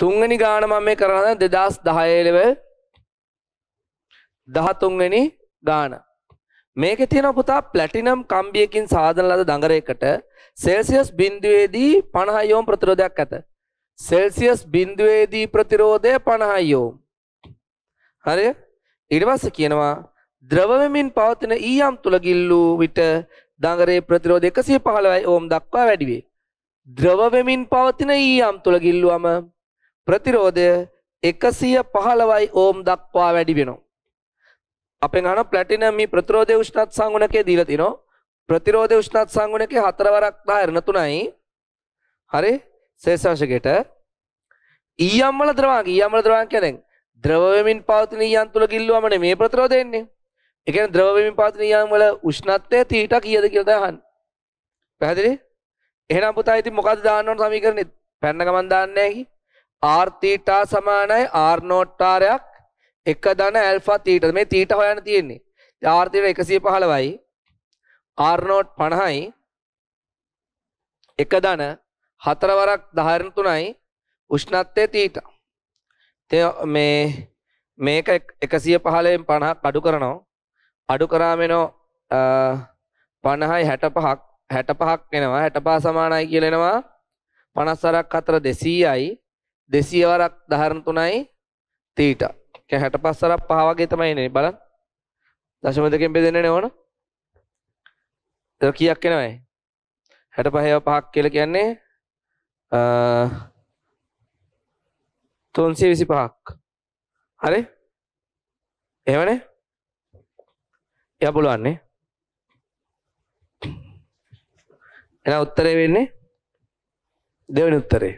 තුන්වෙනි ගාන මම මේ කරන 2010 level 13 වෙනි ගාන මේකේ තියෙන පුතා ප්ලැටිනම් කම්බියකින් සාදන ලද දඟරයකට සෙල්සියස් බිඳුවේදී 50 යෝම් ප්‍රතිරෝධයක් ඇත සෙල්සියස් බිඳුවේදී ප්‍රතිරෝධය 50 යෝම් හරි ඊට පස්සේ කියනවා ද්‍රව වෙමින් පවතින ඊයම් තුල ගිල්ලූ විට දඟරේ ප්‍රතිරෝධය 115 ඕම් දක්වා වැඩි වේ. ද්‍රව වෙමින් පවතින ඊයම් තුල ගිල්ලුවම ප්‍රතිරෝධය 115යි ඕම් දක්වා වැඩි වෙනවා. අපෙන් අහන ප්ලැටිනම් මේ ප්‍රතිරෝධය උෂ්ණත් සංගුණකයේ දීලා තිනෝ ප්‍රතිරෝධය උෂ්ණත් සංගුණකයේ හතරවරක් ධාරණ තුනයි හරි ශේෂාංශකයට ඊයම් වල ද්‍රවාංග ඊයම් වල ද්‍රවාංග කියන්නේ ද්‍රව වෙමින් පවතින ඊයම් තුල කිල්ලුවම මේ ප්‍රතිරෝධය එන්නේ ඒ කියන්නේ ද්‍රව වෙමින් පවතින ඊයම් වල උෂ්ණත්වය තීටා කීයද කියලා දැන් අහන්න පැහැදිලි එහෙනම් පුතා ඉතින් මොකද්ද දාන්න ඕන සමීකරණෙත් පැන්න ගමන් දාන්නේ නැහැ කි r තීටා සමානයි r not r යක් 1 ධන ඇල්ෆා තීටා මේ තීටා හොයන්න තියෙන්නේ r තීටා 115යි r not 50යි 1 ධන 4 වරක් 10 3යි උෂ්ණත්වයේ තීටා ඉතින් මේ මේක 115න් 50ක් අඩු කරනවා අඩු කරාම එනවා 50යි 65ක් 65ක් එනවා 65 සමානයි කියලා එනවා 50 වරක් 4 200යි දෙසිය වරක් දහරණ තුනයි තීට කැ හැට පස්සරක් පහවගේ තමයි එන්නේ බලන්න දශම දෙකෙන් බෙදෙන්නේ නෝන කීයක් එනවයි හැට පහව පහක් කියලා කියන්නේ තුන්සිය විසි පහක් හරි එහෙමනේ එයා පුළුවන්නේ එන උත්තරේ වෙන්නේ දෙවනි උත්තරේ